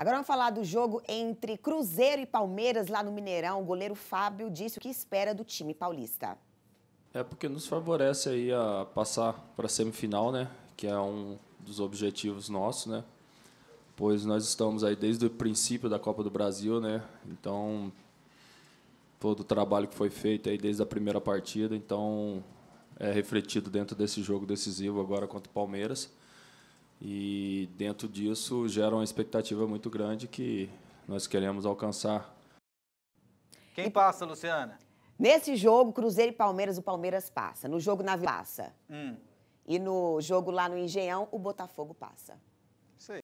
Agora vamos falar do jogo entre Cruzeiro e Palmeiras lá no Mineirão. O goleiro Fábio disse o que espera do time paulista. É porque nos favorece aí a passar para a semifinal, né? Que é um dos objetivos nossos, né? Pois nós estamos aí desde o princípio da Copa do Brasil, né? Então todo o trabalho que foi feito aí desde a primeira partida, então é refletido dentro desse jogo decisivo agora contra o Palmeiras. E dentro disso gera uma expectativa muito grande que nós queremos alcançar. Quem passa, Luciana? Nesse jogo, Cruzeiro e Palmeiras, o Palmeiras passa. No jogo na Vila passa. Hum. E no jogo lá no Engenhão, o Botafogo passa. Isso aí.